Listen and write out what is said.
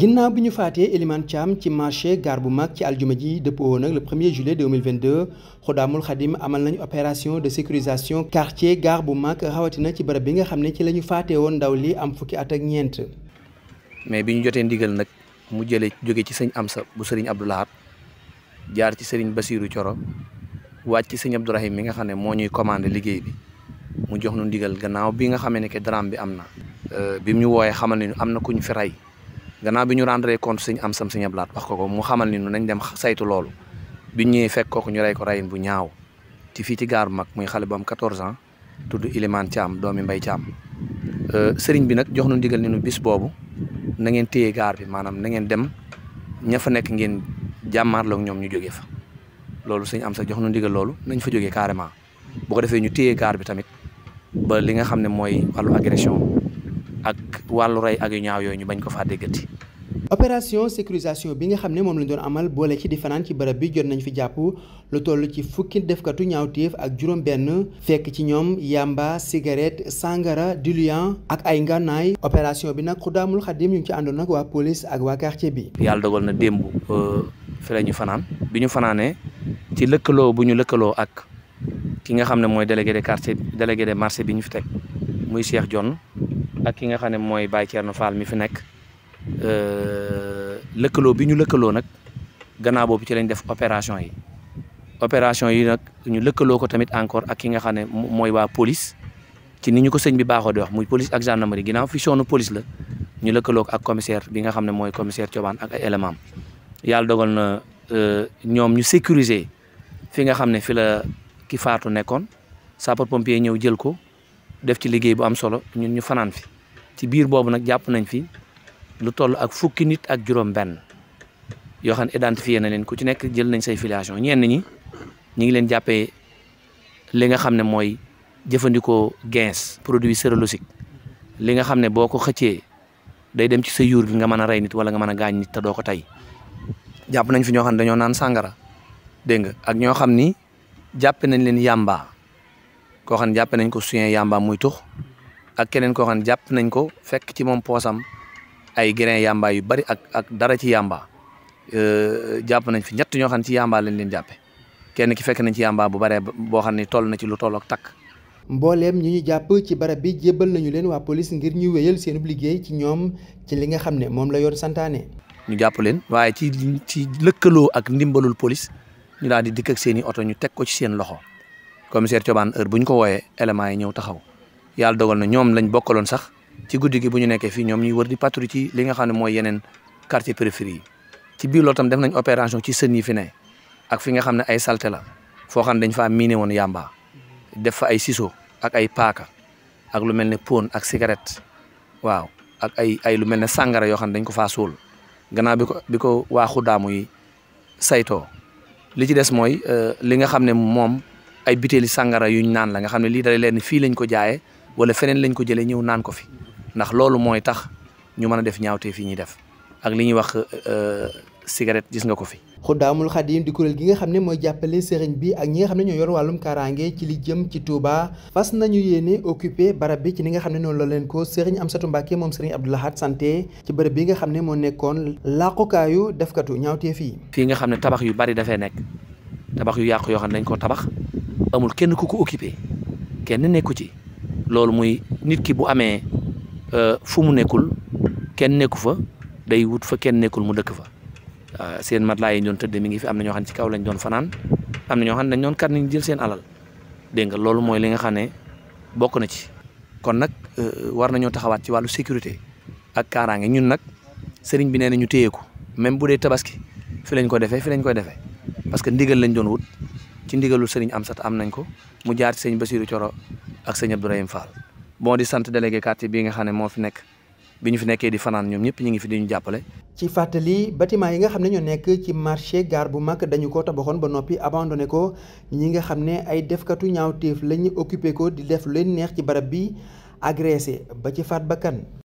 ginnaaw bi ñu faatee Elimane Thiam ci marché gar bu mag ci aljuma ji dëppoo woon ak le 1er juillet 2022 Xudaamul Xadim amal nañu opération de sécurisation quartier gare bu mag rawatina ci barab bi nga xam ne ci la ñu faatee woon ndaw li am fukki at ak ñeent. mais bi ñu jotee ndigal nag mu jëlee jóge ci sëñ Amsa bu sëriñ Abdou Lahad jaar ci sëriñ Basirou Coro wàcc ci sëñ Abdourahim mi nga xam ne moo ñuy commandé liggéey bi mu jox nu ndigal gannaaw bi nga xamee ne que drame bi am na. Euh, bi mu ñu wooyee xamal ne am na ku ñu fi rey gannaaw bi ñu rendre compte suñ am sam suñu ablaat wax ko ko mu xamal ni nu nañ dem saytu loolu biñ ñëwee fekk kooku ñu rey ko reyin bu ñaaw ti fii ci gaar bu mag muy xale bu am 14 ans tudd Ilimane Thiam doomi Mbay Thiam euh, sëriñ bi nag jox nu ndigal ni nu bis boobu na ngeen téye gaar bi maanaam na ngeen dem ña fa nekk ngeen jàmmaarloog ñoom ñu jógee fa loolu suñ am sax jox nu ndigal loolu nañ fa jógee carrément bu ko defee ñu téye gaar bi tamit ba li nga xam ne mooy wàllu agression ak wàllu rey ak yu ñaaw yooyu ñu bañ ko faa déggati. opération sécurisation bi nga xam ne moom lañ doon amal boole ci di fanaan ci bërëb bi jot nañ fi jàpp lu toll ci fukki defkatu ñaawteef ak juróom-benn fekk ci ñoom yamba cigarette sangara diluant ak ay ngànnaay opération bi nag Xudaamul Xadim ñu ngi ci àndoon ak waa police ak waa quartier bi. yàlla dogal na démb euh, fi la ñu fanaan bi ñu fanaanee ci lëkkaloo bu ñu lëkkaloo ak ki nga xam ne mooy délégué de quartier délégué de marché bi ñu fi teg muy Cheikh John ak ki nga xam ne mooy Baye no Fall mi fi nekk euh, lëkkaloo bi ñu lëkkaloo nag gannaaw boobu ci lañ def opération yi opération yi nag ñu lëkkaloo ko tamit encore ak ki nga xam ne mooy waa police ci ni ñu ko sëñ bi baaxoo di wax muy police ak gendarmerie ginnaaw fusion nu police la ñu lëkkaloo ak commissaire bi nga xam ne mooy commissaire Thioban ak ay élément am yàlla dogal na euh, ñoom ñu sécuriser fi nga xam ne fi la ki faatu nekkoon sapeur pompier ñëw jël ko def ci liggéey bu am solo ñun ñu fanaan fi ci biir boobu nag jàpp nañ fi lu toll ak fukki nit ak juróom-benn yoo xam ne identifié na leen ku ci nekk jël nañ say filiation ñeen ñi ñu ngi leen jàppe li nga xam ne mooy jëfandikoo gens produit sérologique li nga xam ne boo ko xëccee day dem ci sa yuur gi nga mën a rey nit wala nga mën a gaañ nit te doo ko tey jàpp nañ fi ñoo xam ne dañoo naan sàngara dégg nga ak ñoo xam ni jàppe nañ leen yàmba koo xam ne jàppe nañ ko suyen yàmba muy tux ak keneen koo xam ne jàpp nañ ko fekk ci moom poosam ay grain yamba yu bari ak ak dara ci yamba euh, jàpp nañ fi ñett ñoo xam ne ci yamba lañ leen jàppe kenn ki fekk nañ ci yamba bu baree boo xam ne toll na ci lu toll ak takk. mbooleem ñi ñu jàpp ci barab bi jébbal nañu leen waa police ngir ñu wéyal liggéey ci ñoom ci li nga xam ne moom la yoon santaane. ñu jàpp leen waaye ci ci lëkkaloo ak ndimbalul police ñu daal di dikk ak seen i oto ñu teg ko ci seen loxo commissaire Thioban heure bu ñu ko wooyee éléments yi ñëw taxaw. yàlla dogal na ñoom lañ bokkaloon sax ci guddi gi bu ñu nekkee fii ñoom ñuy wër di patrouille li nga xam ne mooy yeneen quartier périphérie yi ci biir loolu nañ opération ci sën yi fi ne ak fi nga xam ne ay salté la foo xam ne dañ faa miine woon yàmba def fa ay siso ak ay paaka ak lu mel ne pon ak cigarette waaw ak ay ay lu mel ne sàngara yoo xam ne dañ ko faa suul gannaaw bi ko bi ko waa xuddaamu yi saytoo li ci des mooy euh, li nga xam ne moom ay bitéeli sàngara yuñ naan la nga xam ne lii dalee leen fii lañ ko jaayee wala feneen lañ ko jëlee ñëw naan ko fi ndax loolu mooy tax ñu mën a def ñaawtee fii ñuy def ak li ñuy wax euh, euh, cigarette gis nga ko fi. Xuddaamul Xadim di kuréel gi nga xam ne mooy jàppale sëriñ bi ak ñi nga xam ne ñoo yor wàllum kaaraange ci li jëm ci Touba fas nañu yéene occupé barab bi ci ni nga xam ne noonu la leen ko sëriñ Amsatu Mbàkke moom sëriñ Abdou Lahad santé ci barab bi nga xam ne moo nekkoon làqukaayu defkatu ñaawteef yi. fii nga xam ne tabax yu bari dafay nekk tabax yu yàq yoo xam ne dañ ko tabax amul kenn ku ko occupé kenn nekku ci. loolu muy nit ki bu amee euh, fu mu nekkul kenn nekku fa day wut fa kenn nekkul mu dëkk fa euh, seen matelas yi ñu doon tëddee mi ngi fi am na ñoo xam ne ci kaw lañ doon fanaan am na ñoo xam ne dañ doon kat nañ jël seen alal dégg nga loolu mooy li nga xam ne bokk na ci kon nag euh, war nañoo taxawaat ci wàllu sécurité ak kaaraange ñun nag sëriñ bi nee na ñu téye ko même bu dee tabaski fi lañ ko defee fi lañ koy defee parce que ndigal lañ doon wut ci ndigalul sëriñ Amsat am nañ ko mu jaar ci sëñ Basiirou Coro ak sëñ Abdourahim Fall moo di sant délégué quartier bii nga xam ne moo fi nekk bi ñu fi nekkee di fanaan ñoom ñëpp ñu ngi fi di ñu jàppale. ci fàttali bâtiment yi nga xam ne ñoo nekk ci marché gaar bu mag dañu ko tabaxoon ba noppi abandonné ko ñi nga xam ne ay defkatu ñaawteef la ñu occupé ko di def leen neex ci barab bi agressé ba ci faat bakkan